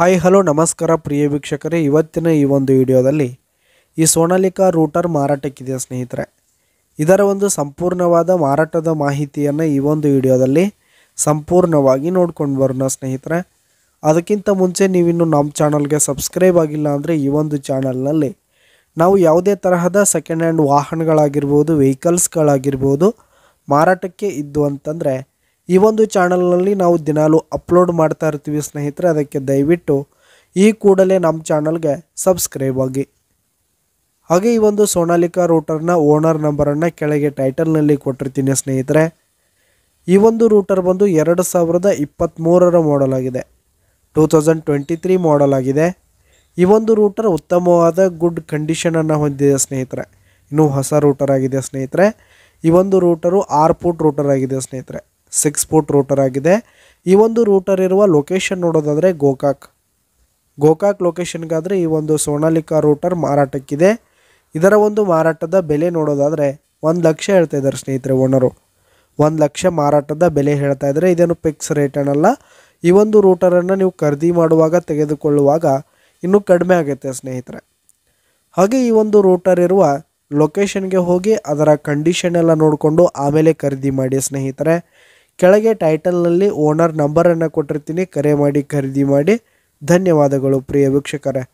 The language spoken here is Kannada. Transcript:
ಹಾಯ್ ಹಲೋ ನಮಸ್ಕಾರ ಪ್ರಿಯ ವೀಕ್ಷಕರೇ ಇವತ್ತಿನ ಈ ಒಂದು ವಿಡಿಯೋದಲ್ಲಿ ಈ ಸೋನಾಲಿಕಾ ರೂಟರ್ ಮಾರಾಟಕ್ಕಿದೆ ಸ್ನೇಹಿತರೆ ಇದರ ಒಂದು ಸಂಪೂರ್ಣವಾದ ಮಾರಾಟದ ಮಾಹಿತಿಯನ್ನು ಈ ಒಂದು ವಿಡಿಯೋದಲ್ಲಿ ಸಂಪೂರ್ಣವಾಗಿ ನೋಡ್ಕೊಂಡು ಬರೋಣ ಸ್ನೇಹಿತರೆ ಅದಕ್ಕಿಂತ ಮುಂಚೆ ನೀವಿನ್ನು ನಮ್ಮ ಚಾನಲ್ಗೆ ಸಬ್ಸ್ಕ್ರೈಬ್ ಆಗಿಲ್ಲ ಅಂದರೆ ಈ ಒಂದು ಚಾನಲ್ನಲ್ಲಿ ನಾವು ಯಾವುದೇ ತರಹದ ಸೆಕೆಂಡ್ ಹ್ಯಾಂಡ್ ವಾಹನಗಳಾಗಿರ್ಬೋದು ವೆಹಿಕಲ್ಸ್ಗಳಾಗಿರ್ಬೋದು ಮಾರಾಟಕ್ಕೆ ಇದ್ದು ಅಂತಂದರೆ ಈ ಒಂದು ಚಾನಲ್ನಲ್ಲಿ ನಾವು ದಿನಾಲು ಅಪ್ಲೋಡ್ ಮಾಡ್ತಾ ಇರ್ತೀವಿ ಸ್ನೇಹಿತರೆ ಅದಕ್ಕೆ ದಯವಿಟ್ಟು ಈ ಕೂಡಲೇ ನಮ್ಮ ಚಾನಲ್ಗೆ ಸಬ್ಸ್ಕ್ರೈಬ್ ಆಗಿ ಹಾಗೆ ಈ ಒಂದು ಸೋನಾಲಿಕಾ ರೂಟರ್ನ ಓನರ್ ನಂಬರನ್ನು ಕೆಳಗೆ ಟೈಟಲ್ನಲ್ಲಿ ಕೊಟ್ಟಿರ್ತೀನಿ ಸ್ನೇಹಿತರೆ ಈ ಒಂದು ರೂಟರ್ ಬಂದು ಎರಡು ಸಾವಿರದ ಇಪ್ಪತ್ತ್ಮೂರರ ಮಾಡಲ್ ಆಗಿದೆ two thousand twenty three model ಆಗಿದೆ ಈ ಒಂದು ರೂಟರ್ ಉತ್ತಮವಾದ ಗುಡ್ ಕಂಡೀಷನನ್ನು ಹೊಂದಿದೆ ಸ್ನೇಹಿತರೆ ಇನ್ನೂ ಹೊಸ ರೂಟರ್ ಆಗಿದೆ ಸ್ನೇಹಿತರೆ ಈ ಒಂದು ರೂಟರು ಆರ್ ಪೂಟ್ ರೂಟರ್ ಆಗಿದೆ ಸ್ನೇಹಿತರೆ ಸಿಕ್ಸ್ ಫುಟ್ ರೂಟರ್ ಆಗಿದೆ ಈ ಒಂದು ರೂಟರ್ ಇರುವ ಲೊಕೇಶನ್ ನೋಡೋದಾದರೆ ಗೋಕಾಕ್ ಗೋಕಾಕ್ ಲೊಕೇಶನ್ಗಾದರೆ ಈ ಒಂದು ಸೋನಾಲಿಕಾ ರೂಟರ್ ಮಾರಾಟಕ್ಕಿದೆ ಇದರ ಒಂದು ಮಾರಾಟದ ಬೆಲೆ ನೋಡೋದಾದರೆ ಒಂದು ಲಕ್ಷ ಹೇಳ್ತಾ ಇದ್ದಾರೆ ಸ್ನೇಹಿತರೆ ಓನರು ಒಂದು ಲಕ್ಷ ಮಾರಾಟದ ಬೆಲೆ ಹೇಳ್ತಾ ಇದ್ದಾರೆ ಇದೇನು ಫಿಕ್ಸ್ ರೇಟ್ ಅನ್ನಲ್ಲ ಈ ಒಂದು ರೂಟರನ್ನು ನೀವು ಖರೀದಿ ಮಾಡುವಾಗ ತೆಗೆದುಕೊಳ್ಳುವಾಗ ಇನ್ನೂ ಕಡಿಮೆ ಆಗುತ್ತೆ ಸ್ನೇಹಿತರೆ ಹಾಗೆ ಈ ಒಂದು ರೂಟರ್ ಇರುವ ಲೊಕೇಶನ್ಗೆ ಹೋಗಿ ಅದರ ಕಂಡೀಷನ್ ಎಲ್ಲ ನೋಡಿಕೊಂಡು ಆಮೇಲೆ ಖರೀದಿ ಮಾಡಿ ಸ್ನೇಹಿತರೆ ಕೆಳಗೆ ಟೈಟಲ್ನಲ್ಲಿ ಓನರ್ ನಂಬರನ್ನು ಕೊಟ್ಟಿರ್ತೀನಿ ಕರೆ ಮಾಡಿ ಖರೀದಿ ಮಾಡಿ ಧನ್ಯವಾದಗಳು ಪ್ರಿಯ ವೀಕ್ಷಕರೇ